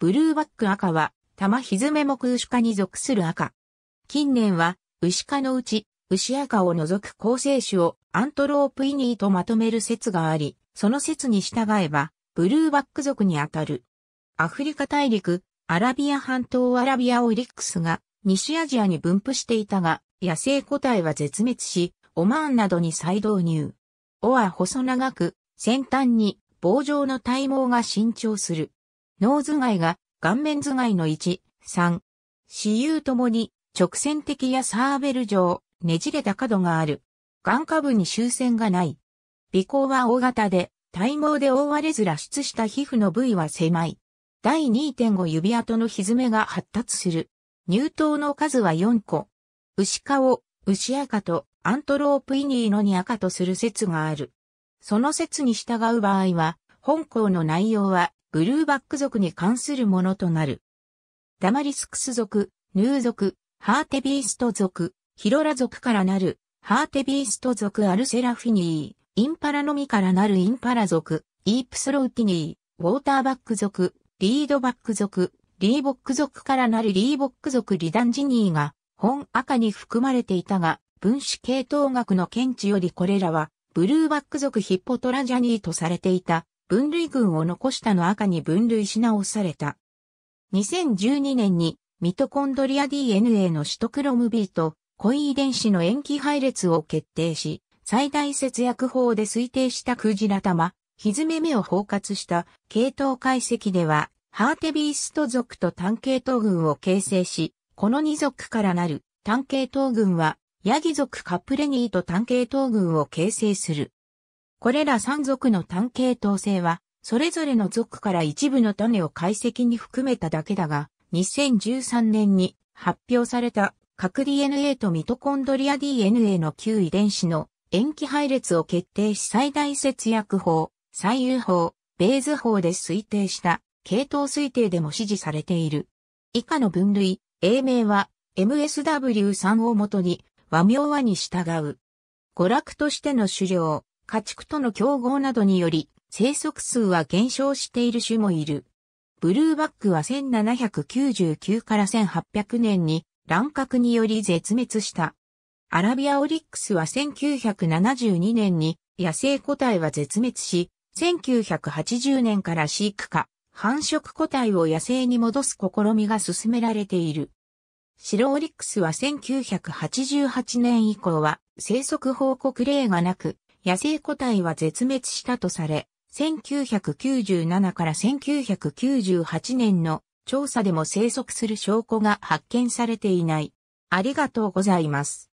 ブルーバック赤は、玉ひずめ目牛科に属する赤。近年は、牛科のうち、牛赤を除く構成種をアントロープイニーとまとめる説があり、その説に従えば、ブルーバック族にあたる。アフリカ大陸、アラビア半島アラビアオリックスが、西アジアに分布していたが、野生個体は絶滅し、オマーンなどに再導入。尾は細長く、先端に棒状の体毛が伸長する。脳頭蓋が顔面頭蓋の1、3、私有ともに直線的やサーベル状、ねじれた角がある。眼下部に終線がない。鼻孔は大型で、体毛で覆われず脱出した皮膚の部位は狭い。第2.5指跡のめが発達する。乳頭の数は4個。牛顔、牛赤とアントロープイニーのに赤とする説がある。その説に従う場合は、本校の内容はブルーバック族に関するものとなる。ダマリスクス族、ヌー族、ハーテビースト族、ヒロラ族からなる、ハーテビースト族アルセラフィニー、インパラのみからなるインパラ族、イープスロウティニー、ウォーターバック族、リードバック族、リーボック族からなるリーボック族リダンジニーが、本赤に含まれていたが、分子系統学の見地よりこれらは、ブルーバック族ヒッポトラジャニーとされていた分類群を残したの赤に分類し直された。2012年にミトコンドリア DNA のシトクロム B と濃遺伝子の塩基配列を決定し、最大節約法で推定したクジラ玉、ひずめ目を包括した系統解析では、ハーテビースト族と単系統群を形成し、この2族からなる単系統群は、ヤギ族カプレニーと単系統群を形成する。これら3族の単系統性は、それぞれの族から一部の種を解析に含めただけだが、2013年に発表された核 DNA とミトコンドリア DNA の旧遺伝子の塩基配列を決定し最大節約法、最優法、ベーズ法で推定した系統推定でも支持されている。以下の分類、英名は MSW3 をもとに和名和に従う。娯楽としての狩猟、家畜との競合などにより、生息数は減少している種もいる。ブルーバックは1799から1800年に乱獲により絶滅した。アラビアオリックスは1972年に野生個体は絶滅し、1980年から飼育化、繁殖個体を野生に戻す試みが進められている。白オリックスは1988年以降は生息報告例がなく、野生個体は絶滅したとされ、1997から1998年の調査でも生息する証拠が発見されていない。ありがとうございます。